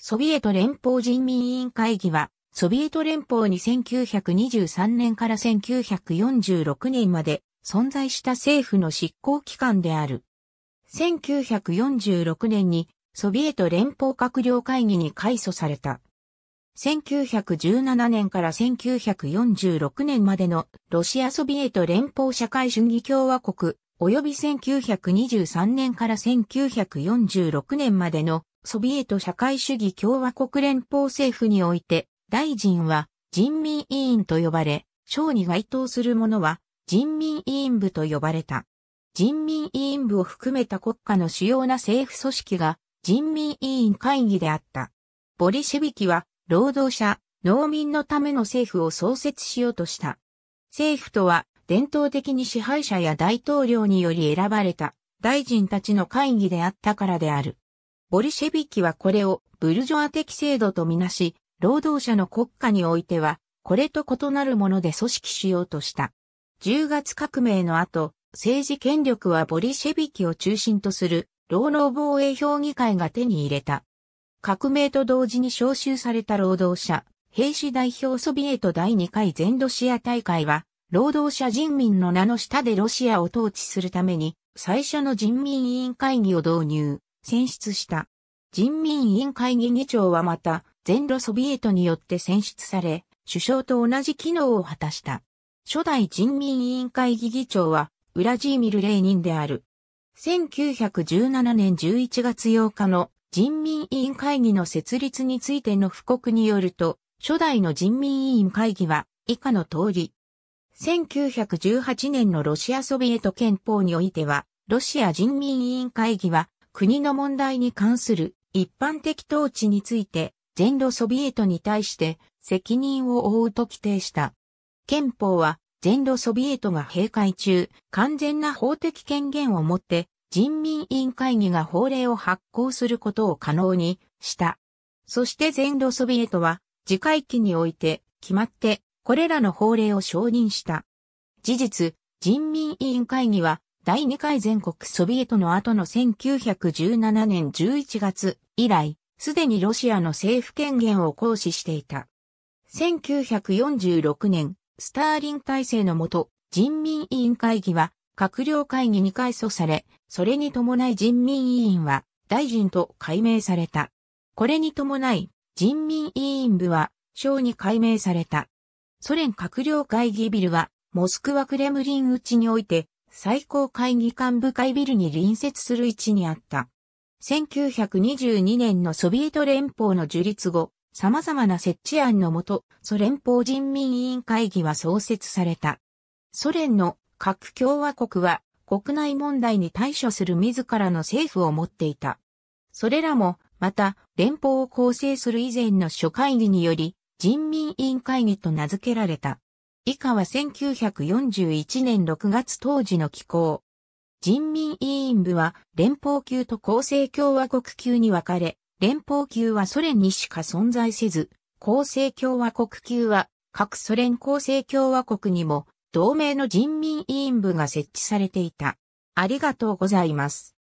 ソビエト連邦人民委員会議は、ソビエト連邦に1923年から1946年まで存在した政府の執行機関である。1946年にソビエト連邦閣僚会議に改組された。1917年から1946年までのロシアソビエト連邦社会主義共和国及び1923年から1946年までのソビエト社会主義共和国連邦政府において、大臣は人民委員と呼ばれ、省に該当する者は人民委員部と呼ばれた。人民委員部を含めた国家の主要な政府組織が人民委員会議であった。ボリシェビキは労働者、農民のための政府を創設しようとした。政府とは伝統的に支配者や大統領により選ばれた大臣たちの会議であったからである。ボリシェビキはこれをブルジョア的制度とみなし、労働者の国家においては、これと異なるもので組織しようとした。10月革命の後、政治権力はボリシェビキを中心とする労働防衛評議会が手に入れた。革命と同時に招集された労働者、兵士代表ソビエト第2回全ロシア大会は、労働者人民の名の下でロシアを統治するために、最初の人民委員会議を導入。選出した。人民委員会議議長はまた、全ロソビエトによって選出され、首相と同じ機能を果たした。初代人民委員会議議長は、ウラジーミル・レーニンである。1917年11月8日の人民委員会議の設立についての布告によると、初代の人民委員会議は以下の通り。1918年のロシアソビエト憲法においては、ロシア人民委員会議は国の問題に関する一般的統治について、全土ソビエトに対して責任を負うと規定した。憲法は全土ソビエトが閉会中、完全な法的権限を持って、人民委員会議が法令を発行することを可能にした。そして全土ソビエトは、次回期において、決まって、これらの法令を承認した。事実、人民委員会議は、第2回全国ソビエトの後の1917年11月以来、すでにロシアの政府権限を行使していた。1946年、スターリン体制のもと、人民委員会議は閣僚会議に改組され、それに伴い人民委員は大臣と改名された。これに伴い、人民委員部は省に改名された。ソ連閣僚会議ビルは、モスクワクレムリン内において、最高会議幹部会ビルに隣接する位置にあった。1922年のソビエト連邦の樹立後、様々な設置案のもと、ソ連邦人民委員会議は創設された。ソ連の各共和国は国内問題に対処する自らの政府を持っていた。それらも、また、連邦を構成する以前の諸会議により、人民委員会議と名付けられた。以下は1941年6月当時の気候。人民委員部は連邦級と厚生共和国級に分かれ、連邦級はソ連にしか存在せず、厚生共和国級は各ソ連厚生共和国にも同盟の人民委員部が設置されていた。ありがとうございます。